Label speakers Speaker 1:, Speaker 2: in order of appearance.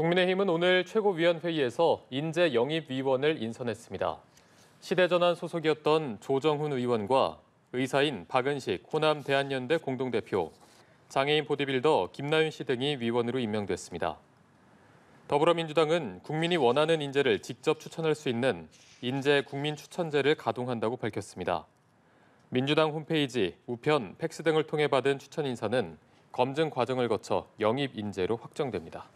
Speaker 1: 국민의힘은 오늘 최고위원회의에서 인재 영입위원을 인선했습니다. 시대전환 소속이었던 조정훈 의원과 의사인 박은식 호남 대한연대 공동대표, 장애인 보디빌더 김나윤 씨 등이 위원으로 임명됐습니다. 더불어민주당은 국민이 원하는 인재를 직접 추천할 수 있는 인재 국민 추천제를 가동한다고 밝혔습니다. 민주당 홈페이지, 우편, 팩스 등을 통해 받은 추천 인사는 검증 과정을 거쳐 영입 인재로 확정됩니다.